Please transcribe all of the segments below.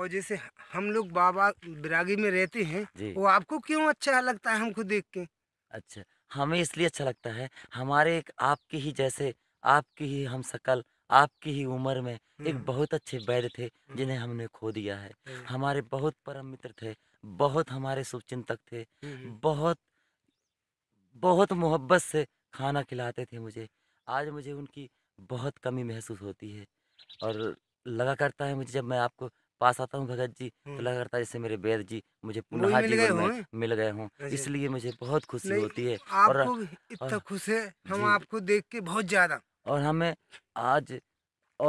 और जैसे हम लोग बाबा बिरागी में रहते हैं वो आपको क्यों अच्छा लगता है हमको देख के अच्छा हमें इसलिए अच्छा लगता है हमारे एक आपके ही जैसे आपकी ही हम शकल आपकी ही उम्र में एक हम्म। बहुत अच्छे वैद्य थे हम्म। जिन्हें हमने खो दिया है हमारे बहुत परम मित्र थे बहुत हमारे शुभचिंतक थे हम्म, बहुत बहुत मोहब्बत से खाना खिलाते थे मुझे आज मुझे उनकी बहुत कमी महसूस होती है और लगा करता है मुझे जब मैं आपको पास आता हूँ भगत जी तो लगा करता जैसे मेरे वेद जी मुझे पुनः मिल गए हूँ इसलिए मुझे बहुत खुशी होती है और इतना खुश है हम आपको देख के बहुत ज्यादा और हमें आज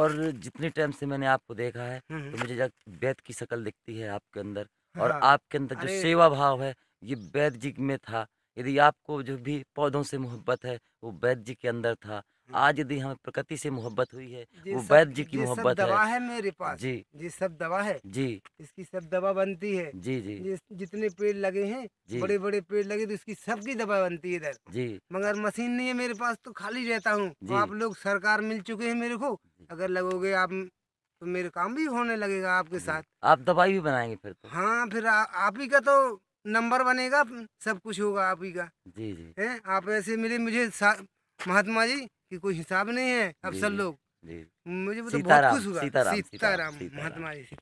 और जितने टाइम से मैंने आपको देखा है तो मुझे जब की शक्ल दिखती है आपके अंदर और हाँ। आपके अंदर जो सेवा भाव है ये वैद्य जी में था यदि आपको जो भी पौधों से मोहब्बत है वो वैद्य जी के अंदर था हम्म। आज यदि हमें प्रकृति से मोहब्बत हुई है वो वैद्य जी की मोहब्बत है दवा है मेरे पास जी जी सब दवा है जी इसकी सब दवा बनती है जी जी जितने पेड़ लगे हैं बड़े बड़े पेड़ लगे तो इसकी सबकी दवा बनती है इधर जी मगर मशीन नहीं है मेरे पास तो खाली रहता हूँ तो आप लोग सरकार मिल चुके हैं मेरे को अगर लगोगे आप तो मेरे काम भी होने लगेगा आपके साथ आप दवाई भी बनाएंगे फिर तो हाँ फिर आ, आप ही का तो नंबर बनेगा सब कुछ होगा आप ही का जी जी हैं आप ऐसे मिले मुझे महात्मा जी कि कोई हिसाब नहीं है अफसर लोग मुझे तो बहुत खुश हुआ सीताराम महात्मा जी